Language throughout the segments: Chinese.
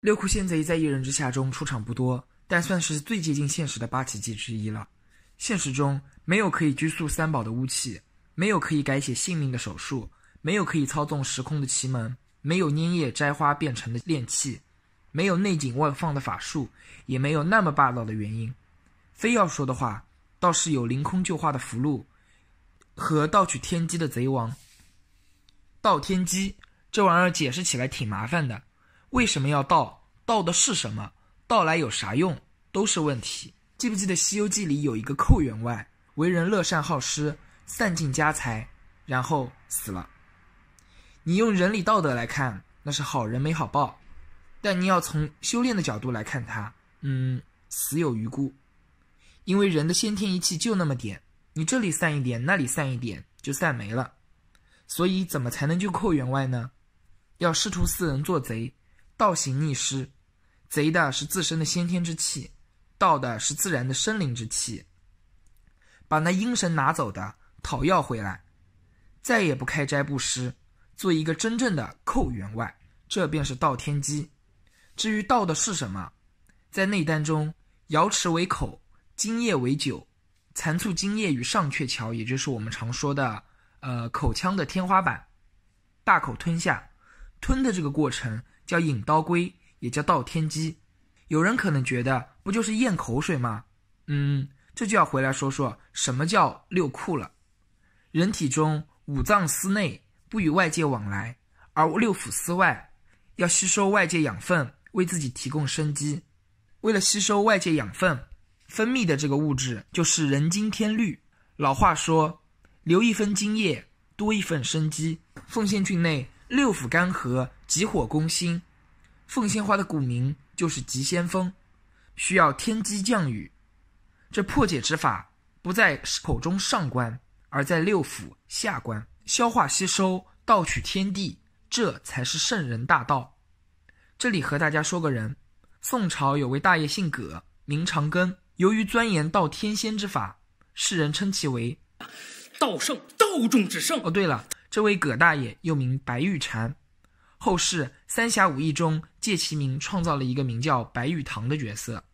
六库仙贼在一人之下中出场不多，但算是最接近现实的八奇技之一了。现实中没有可以拘束三宝的巫器，没有可以改写性命的手术，没有可以操纵时空的奇门，没有粘液摘花变成的炼器，没有内紧外放的法术，也没有那么霸道的原因。非要说的话，倒是有凌空救化的符箓和盗取天机的贼王。盗天机这玩意儿解释起来挺麻烦的。为什么要道？道的是什么？道来有啥用？都是问题。记不记得《西游记》里有一个寇员外，为人乐善好施，散尽家财，然后死了。你用伦理道德来看，那是好人没好报；但你要从修炼的角度来看他，嗯，死有余辜，因为人的先天一气就那么点，你这里散一点，那里散一点，就散没了。所以怎么才能救寇员外呢？要师徒四人做贼。倒行逆施，贼的是自身的先天之气，道的是自然的生灵之气。把那阴神拿走的，讨要回来，再也不开斋布施，做一个真正的寇员外，这便是道天机。至于道的是什么，在内丹中，瑶池为口，精液为酒，残醋精液与上阙桥，也就是我们常说的，呃，口腔的天花板，大口吞下。吞的这个过程叫引刀龟，也叫倒天机。有人可能觉得不就是咽口水吗？嗯，这就要回来说说什么叫六库了。人体中五脏司内，不与外界往来；而六腑司外，要吸收外界养分，为自己提供生机。为了吸收外界养分，分泌的这个物质就是人精天绿。老话说：“留一分精液，多一份生机。”奉先郡内。六腑干涸，急火攻心。凤仙花的古名就是急先锋，需要天机降雨。这破解之法不在口中上观，而在六腑下观，消化吸收，盗取天地，这才是圣人大道。这里和大家说个人，宋朝有位大爷姓葛，名长庚，由于钻研道天仙之法，世人称其为道圣，道中之圣。哦，对了。这位葛大爷又名白玉蝉，后世《三侠五义》中借其名创造了一个名叫白玉堂的角色。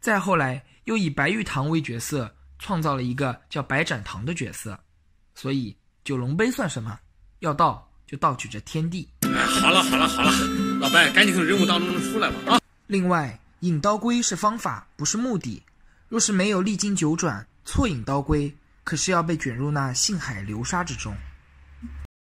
再后来又以白玉堂为角色，创造了一个叫白展堂的角色。所以九龙杯算什么？要盗就盗取这天地！好了好了好了，老白赶紧从任务当中出来吧！啊！另外，引刀圭是方法，不是目的。若是没有历经九转，错引刀圭，可是要被卷入那性海流沙之中。